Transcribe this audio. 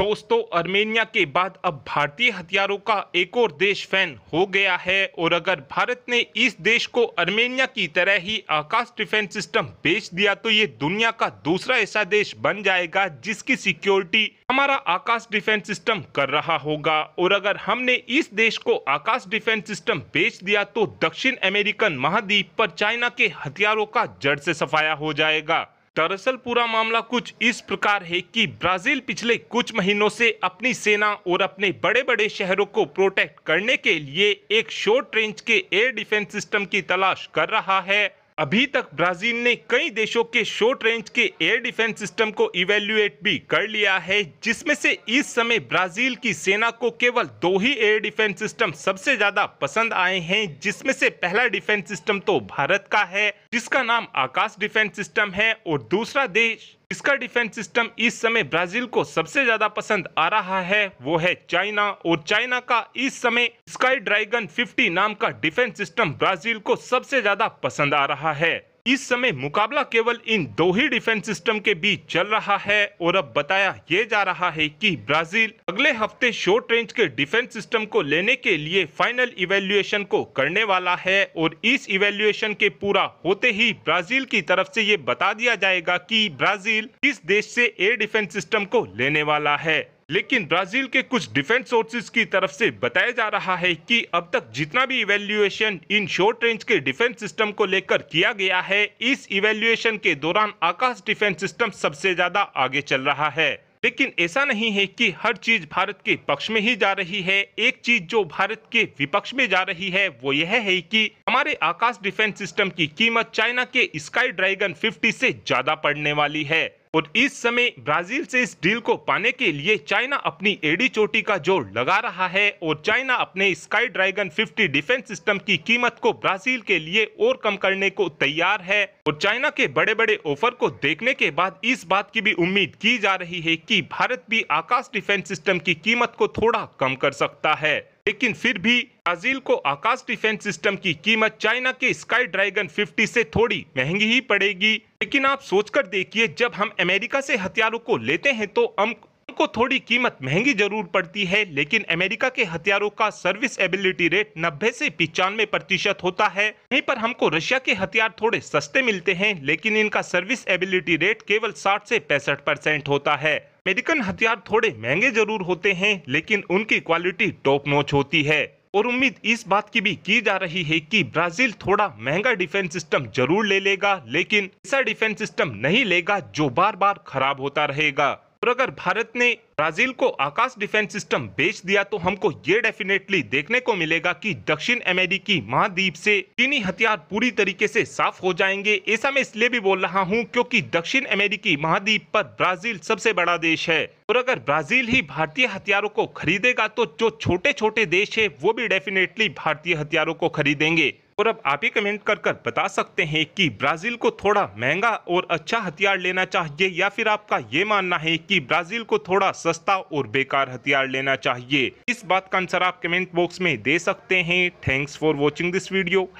दोस्तों आर्मेनिया के बाद अब भारतीय हथियारों का एक और देश फैन हो गया है और अगर भारत ने इस देश को आर्मेनिया की तरह ही आकाश डिफेंस सिस्टम बेच दिया तो ये दुनिया का दूसरा ऐसा देश बन जाएगा जिसकी सिक्योरिटी हमारा आकाश डिफेंस सिस्टम कर रहा होगा और अगर हमने इस देश को आकाश डिफेंस सिस्टम बेच दिया तो दक्षिण अमेरिकन महाद्वीप पर चाइना के हथियारों का जड़ से सफाया हो जाएगा दरअसल पूरा मामला कुछ इस प्रकार है कि ब्राजील पिछले कुछ महीनों से अपनी सेना और अपने बड़े बड़े शहरों को प्रोटेक्ट करने के लिए एक शॉर्ट रेंज के एयर डिफेंस सिस्टम की तलाश कर रहा है अभी तक ब्राजील ने कई देशों के शॉर्ट रेंज के एयर डिफेंस सिस्टम को इवेल्युएट भी कर लिया है जिसमें से इस समय ब्राजील की सेना को केवल दो ही एयर डिफेंस सिस्टम सबसे ज्यादा पसंद आए हैं जिसमें से पहला डिफेंस सिस्टम तो भारत का है जिसका नाम आकाश डिफेंस सिस्टम है और दूसरा देश इसका डिफेंस सिस्टम इस समय ब्राजील को सबसे ज्यादा पसंद आ रहा है वो है चाइना और चाइना का इस समय स्काई ड्रैगन 50 नाम का डिफेंस सिस्टम ब्राजील को सबसे ज्यादा पसंद आ रहा है इस समय मुकाबला केवल इन दो ही डिफेंस सिस्टम के बीच चल रहा है और अब बताया ये जा रहा है कि ब्राजील अगले हफ्ते शॉर्ट रेंज के डिफेंस सिस्टम को लेने के लिए फाइनल इवेल्युएशन को करने वाला है और इस इवेल्युएशन के पूरा होते ही ब्राजील की तरफ से ये बता दिया जाएगा कि ब्राजील किस देश से एयर डिफेंस सिस्टम को लेने वाला है लेकिन ब्राजील के कुछ डिफेंस सोर्सेज की तरफ से बताया जा रहा है कि अब तक जितना भी इवेल्युएशन इन शॉर्ट रेंज के डिफेंस सिस्टम को लेकर किया गया है इस इवेल्युएशन के दौरान आकाश डिफेंस सिस्टम सबसे ज्यादा आगे चल रहा है लेकिन ऐसा नहीं है कि हर चीज भारत के पक्ष में ही जा रही है एक चीज जो भारत के विपक्ष में जा रही है वो यह है कि हमारे आकाश डिफेंस सिस्टम की कीमत चाइना के स्काई ड्रैगन 50 से ज्यादा पड़ने वाली है और इस समय ब्राजील से इस डील को पाने के लिए चाइना अपनी एडी चोटी का जोर लगा रहा है और चाइना अपने स्काई ड्रैगन 50 डिफेंस सिस्टम की कीमत को ब्राजील के लिए और कम करने को तैयार है और चाइना के बड़े बड़े ऑफर को देखने के बाद इस बात की भी उम्मीद की जा रही है कि भारत भी आकाश डिफेंस सिस्टम की कीमत को थोड़ा कम कर सकता है लेकिन फिर भी ब्राजील को आकाश डिफेंस सिस्टम की कीमत चाइना के स्काई ड्रैगन 50 से थोड़ी महंगी ही पड़ेगी लेकिन आप सोचकर देखिए जब हम अमेरिका से हथियारों को लेते हैं तो हम को थोड़ी कीमत महंगी जरूर पड़ती है लेकिन अमेरिका के हथियारों का सर्विस एबिलिटी रेट 90 से पिचानवे प्रतिशत होता है यहीं पर हमको रशिया के हथियार थोड़े सस्ते मिलते हैं लेकिन इनका सर्विस एबिलिटी रेट केवल 60 से पैंसठ परसेंट होता है अमेरिकन हथियार थोड़े महंगे जरूर होते हैं लेकिन उनकी क्वालिटी टॉप नोच होती है और उम्मीद इस बात की भी की जा रही है कि ब्राजील थोड़ा महंगा डिफेंस सिस्टम जरूर ले लेगा लेकिन ऐसा डिफेंस सिस्टम नहीं लेगा जो बार बार खराब होता रहेगा और अगर भारत ने ब्राजील को आकाश डिफेंस सिस्टम बेच दिया तो हमको ये डेफिनेटली देखने को मिलेगा कि दक्षिण अमेरिकी महाद्वीप से चीनी हथियार पूरी तरीके से साफ हो जाएंगे ऐसा मैं इसलिए भी बोल रहा हूँ क्योंकि दक्षिण अमेरिकी महाद्वीप पर ब्राजील सबसे बड़ा देश है और अगर ब्राजील ही भारतीय हथियारों को खरीदेगा तो जो छोटे छोटे देश है वो भी डेफिनेटली भारतीय हथियारों को खरीदेंगे और अब आप ही कमेंट कर कर बता सकते हैं कि ब्राज़ील को थोड़ा महंगा और अच्छा हथियार लेना चाहिए या फिर आपका ये मानना है कि ब्राज़ील को थोड़ा सस्ता और बेकार हथियार लेना चाहिए इस बात का आंसर आप कमेंट बॉक्स में दे सकते हैं thanks for watching this video